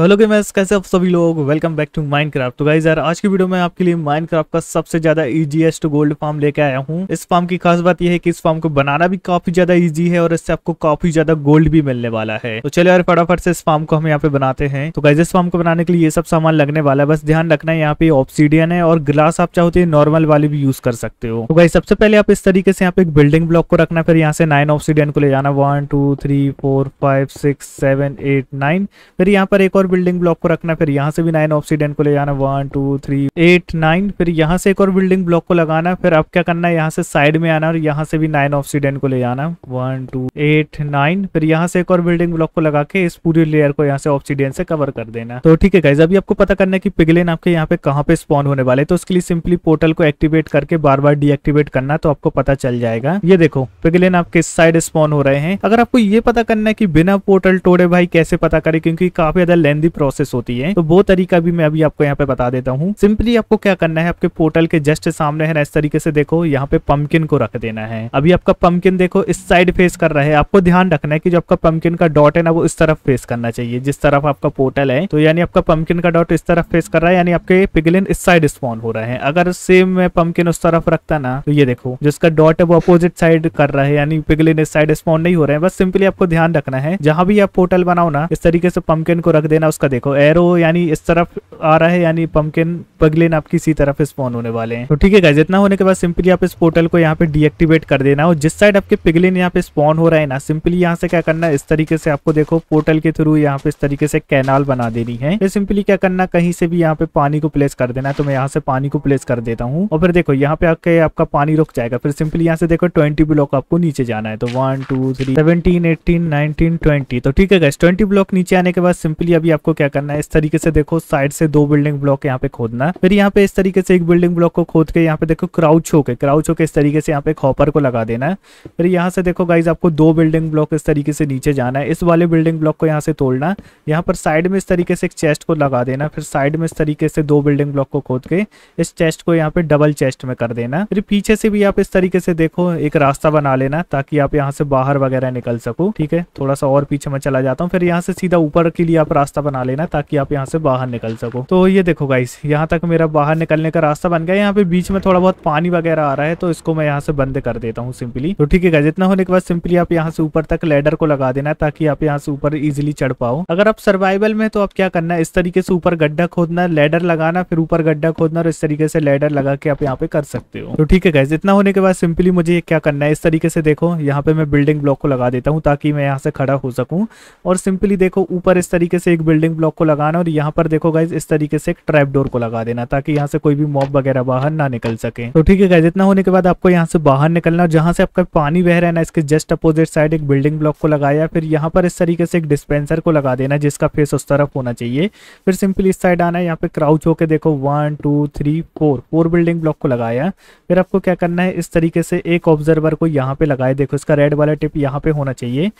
hello तो मैं कैसे आप सभी लोग वेलकम बैक टू माइनक्राफ्ट तो गाइज यार आज की वीडियो में आपके लिए माइनक्राफ्ट का सबसे ज्यादा इजीएस्ट गोल्ड फार्म लेके आया हूँ इस फार्म की खास बात यह है कि इस फार्म को बनाना भी काफी ज्यादा इजी है और इससे आपको काफी ज्यादा गोल्ड भी मिलने वाला है तो चलो यार फटाफट से इस फार्म को हम यहाँ पे बनाते हैं तो गाइज इस फार्म को बनाने के लिए ये सब सामान लगने वाला है बस ध्यान रखना है यहाँ पे ऑप्सीडियन है और ग्लास आप चाहो तो नॉर्मल वाले भी यूज कर सकते हो तो गाइज सबसे पहले आप इस तरीके से यहाँ पे एक बिल्डिंग ब्लॉक को रखना फिर यहाँ से नाइन ऑप्सीडियन को ले जाना one two three four five six seven eight nine फिर यहाँ पर एक और और बिल्डिंग ब्लॉक को रखना फिर यहाँ से भी नाइन ऑक्सीडेंट को ले जाना one two three eight nine फिर यहाँ से एक और बिल्डिंग ब्लॉक को लगाना फिर अब क्या करना है यहाँ से साइड में आना और यहाँ से भी नाइन ऑक्सीडेंट को ले जाना वन टू एट नाइन फिर यहाँ से एक और बिल्डिंग ब्लॉक को लगा के इस पूरी लेयर को यहाँ से ऑक्सीडेंट से कवर कर देना तो ठीक है गाइज अभी आपको पता करना है कि पिगलेन आपके यहाँ पे कहाँ पे स्पॉन होने वाले तो उसके लिए सिंपली पोर्टल को एक्टिवेट करके बार बार डीएक्टिवेट करना तो आपको पता चल जाएगा ये देखो पिगलेन आप किस साइड स्पॉन हो रहे हैं अगर आपको ये पता करना है कि बिना पोर्टल तोड़े भाई कैसे पता करे क्योंकि काफी ज्यादा लेंदी प्रोसेस होती है तो वो तरीका भी मैं अभी आपको यहाँ पे बता देता हूँ सिंपली आपको क्या करना है आपके पोर्टल के जस्ट सामने है इस तरीके से देखो यहाँ पे पंपकिन को रख देना है अभी आपका पंपकिन देखो इस साइड फेस कर रहा है आपको ध्यान रखना है की जो आपका पंपकिन का डॉट है ना वो इस तरफ फेस करना चाहिए जिस तरफ आपका पोर्टल है तो यानी आपका पंपकिन का डॉट इस तरफ फेस कर रहा है यानी आपके पिगलिन इस साइड स्पॉन हो रहा है अगर सेम में पंपकिन उस तरफ रखता ना तो ये देखो जिसका डॉट है वो अपोजिट साइड कर रहा है यानी पिगलिन इस साइड स्पॉन नहीं हो रहे हैं बस सिंपली आपको ध्यान रखना है जहां भी आप पोर्टल बनाओ ना इस तरीके से पंपकिन को रख देना ना उसका देखो एरो यानी इस तरफ आ रहा है यानी पंपकिन पगलिन आप किसी तरफ स्पॉन होने वाले हैं तो ठीक है गाइज इतना होने के बाद सिंपली आप इस पोर्टल को यहाँ पे डीएक्टिवेट कर देना और जिस साइड आपके पिगलिन यहाँ पे स्पॉन हो रहा है ना सिंपली यहाँ से क्या करना इस तरीके से आपको देखो पोर्टल के थ्रू यहाँ पे इस तरीके से कैनाल बना देनी है फिर सिंपली क्या करना कहीं से भी यहाँ पे पानी को प्लेस कर देना तो मैं यहाँ से पानी को प्लेस कर देता हूँ और फिर देखो यहाँ पे आके आपका पानी रुक जाएगा फिर सिंपली यहाँ से देखो ट्वेंटी ब्लॉक आपको नीचे जाना है तो one two three seventeen eighteen nineteen twenty तो ठीक है गाइस ट्वेंटी ब्लॉक नीचे आने के बाद सिंपली अभी आपको क्या करना है इस तरीके से देखो साइड से दो बिल्डिंग ब्लॉक यहाँ पे खोदना फिर यहाँ पे इस तरीके से एक बिल्डिंग ब्लॉक को खोद के यहाँ पे देखो क्राउच होके क्राउच होके इस तरीके से यहाँ पे खॉपर को लगा देना है फिर यहाँ से देखो गाइज आपको दो बिल्डिंग ब्लॉक इस तरीके से नीचे जाना है इस वाले बिल्डिंग ब्लॉक को यहाँ से तोड़ना यहाँ पर साइड में इस तरीके से एक चेस्ट को लगा देना फिर साइड में इस तरीके से दो बिल्डिंग ब्लॉक को खोद के इस चेस्ट को यहाँ पे डबल चेस्ट में कर देना फिर पीछे से भी आप इस तरीके से देखो एक रास्ता बना लेना ताकि आप यहाँ से बाहर वगैरह निकल सको ठीक है थोड़ा सा और पीछे मैं चला जाता हूँ फिर यहाँ से सीधा ऊपर के लिए आप रास्ता बना लेना ताकि आप यहाँ से बाहर निकल सको तो ये देखो गाइस यहाँ तक मेरा बाहर निकलने का रास्ता बन गया यहाँ पे बीच में थोड़ा बहुत पानी वगैरह आ रहा है तो इसको मैं यहाँ से बंद कर देता हूँ सिंपली तो ठीक है गाइस इतना होने के बाद सिंपली आप यहाँ से ऊपर तक लेडर को लगा देना है ताकि आप यहाँ से ऊपर इजिली चढ़ पाओ अगर आप सर्वाइवल में तो आप क्या करना है इस तरीके से ऊपर गड्ढा खोदना लेडर लगाना फिर ऊपर गड्ढा खोदना और इस तरीके से लेडर लगा के आप यहाँ पे कर सकते हो तो ठीक है गाइस इतना होने के बाद सिंपली मुझे क्या करना है इस तरीके से देखो यहाँ पे मैं बिल्डिंग ब्लॉक को लगा देता हूँ ताकि मैं यहाँ से खड़ा हो सकूँ और सिंपली देखो ऊपर इस तरीके से एक बिल्डिंग ब्लॉक को लगाना और यहाँ पर देखो गाइज इस तरीके से एक ट्रैप डोर को लगा देना ताकि यहाँ से कोई भी मॉब वगैरह बाहर ना निकल सके तो ठीक है गाइज इतना होने के बाद आपको यहाँ से बाहर निकलना जहाँ से आपका पानी बह रहा है ना इसके जस्ट अपोजिट साइड एक बिल्डिंग ब्लॉक को लगाया फिर यहाँ पर इस तरीके से एक डिस्पेंसर को लगा देना जिसका फेस उस तरफ होना चाहिए फिर सिंपली इस साइड आना है यहाँ पे क्राउच होकर देखो one two three four four building block को लगाया फिर आपको क्या करना है इस तरीके से एक ऑब्जर्वर को यहाँ पे लगाए देखो इसका रेड वाला टिप यहाँ पे होना चाहिए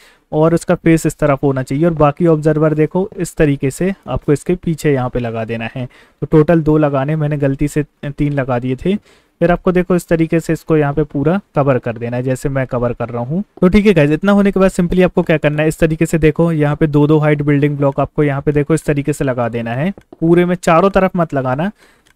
और उसका फेस इस तरफ होना चाहिए और बाकी ऑब्जर्वर देखो इस तरीके से आपको इसके पीछे यहाँ पे लगा देना है तो टोटल दो लगाने मैंने गलती से तीन लगा दिए थे फिर आपको देखो इस तरीके से इसको यहाँ पे पूरा कवर कर देना है जैसे मैं कवर कर रहा हूँ तो ठीक है इतना होने के बाद सिंपली आपको क्या करना है इस तरीके से देखो यहाँ पे दो दो हाइट बिल्डिंग ब्लॉक आपको यहाँ पे देखो इस तरीके से लगा देना है पूरे में चारों तरफ मत लगाना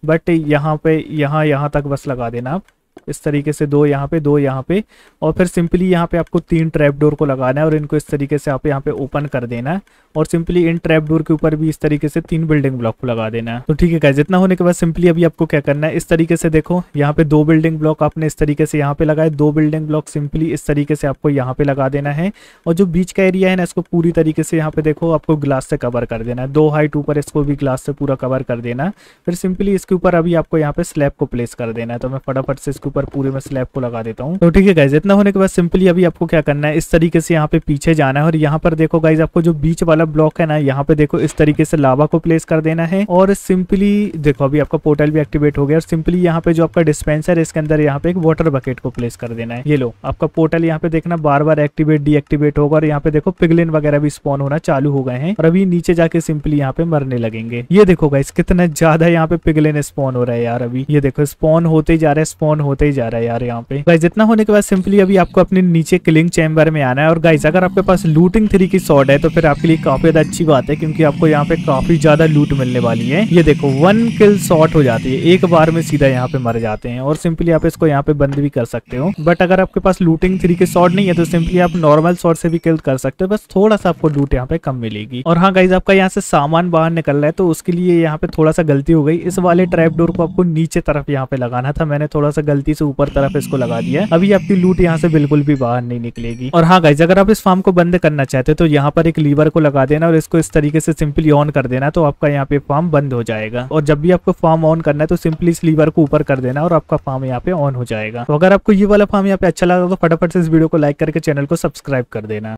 बट यहाँ पे यहाँ यहाँ तक बस लगा देना आप इस तरीके से दो यहाँ पे दो यहाँ पे और फिर सिंपली यहाँ पे आपको तीन ट्रैप डोर को लगाना है और इनको इस तरीके से आप यहाँ पे ओपन कर देना है और सिंपली इन ट्रैप डोर के ऊपर भी इस तरीके से तीन बिल्डिंग ब्लॉक को लगा देना है तो ठीक है जितना होने के बाद सिंपली अभी आपको क्या करना है इस तरीके से देखो यहाँ पे दो बिल्डिंग ब्लॉक आपने इस तरीके से यहाँ पे लगाए दो बिल्डिंग ब्लॉक सिंपली इस तरीके से आपको यहाँ पे लगा देना है और जो बीच का एरिया है ना इसको पूरी तरीके से यहाँ पे देखो आपको ग्लास से कवर कर देना है दो हाइट ऊपर इसको भी ग्लास से पूरा कवर कर देना फिर सिंपली इसके ऊपर अभी आपको यहाँ पे स्लैब को प्लेस कर देना है तो मैं फटाफट से इसके ऊपर पूरे मैं स्लैब को लगा देता हूँ तो ठीक है गाइज इतना होने के बाद सिंपली अभी आपको क्या करना है इस तरीके से यहाँ पे पीछे जाना है और यहाँ पर देखो गाइज आपको जो बीच वाला ब्लॉक है ना यहाँ पे देखो इस तरीके से लावा को प्लेस कर देना है और सिंपली देखो अभी आपका पोर्टल भी एक्टिवेट हो गया और सिंपली यहाँ पे जो आपका डिस्पेंसर है इसके अंदर यहाँ पे एक वाटर बकेट को प्लेस कर देना है ये लो आपका पोर्टल यहाँ पे देखना बार बार एक्टिवेट डीएक्टिवेट होगा और यहाँ पे देखो पिगलिन वगैरह भी स्पॉन होना चालू हो गए हैं और अभी नीचे जाके सिंपली यहाँ पे मरने लगेंगे ये देखो गाइस कितना ज्यादा यहाँ पे पिगलिन स्पॉन हो रहा है यार अभी ये देखो स्पॉन होते जा रहे हैं स्पॉन हो होता ही जा रहा है यार यहाँ पे गाइज इतना होने के बाद सिंपली अभी आपको अपने नीचे क्लिंग चैम्बर में आना है और गाइज अगर आपके पास लूटिंग थ्री की शॉर्ट है तो फिर आपके लिए काफी ज्यादा अच्छी बात है क्योंकि आपको यहाँ पे काफी ज्यादा लूट मिलने वाली है ये देखो वन किल शॉर्ट हो जाती है एक बार में सीधा यहाँ पे मर जाते हैं और सिंपली आप इसको यहाँ पे बंद भी कर सकते हो बट अगर आपके पास लूटिंग थ्री के शॉर्ट नहीं है तो सिंपली आप नॉर्मल शॉर्ट से भी किल कर सकते हो बस थोड़ा सा आपको लूट यहाँ पे कम मिलेगी और हाँ गाइज आपका यहाँ से सामान बाहर निकल रहा है तो उसके लिए यहाँ पे थोड़ा सा गलती हो गई इस वाले ट्रैप डोर को आपको नीचे तरफ यहाँ पे लगाना था मैंने थोड़ा सा गलती से ऊपर तरफ इसको लगा दिया अभी आपकी लूट यहाँ से बिल्कुल भी बाहर नहीं निकलेगी और हाँ गाइज अगर आप इस फार्म को बंद करना चाहते हो तो यहाँ पर एक लीवर को लगा देना और इसको इस तरीके से सिंपली ऑन कर देना तो आपका यहाँ पे फार्म बंद हो जाएगा और जब भी आपको फार्म ऑन करना है तो सिंपली इस लीवर को ऊपर कर देना और आपका फार्म यहाँ पे ऑन हो जाएगा तो अगर आपको ये वाला फार्म यहाँ पे अच्छा लगा तो फटाफट से इस वीडियो को लाइक करके चैनल को सब्सक्राइब कर देना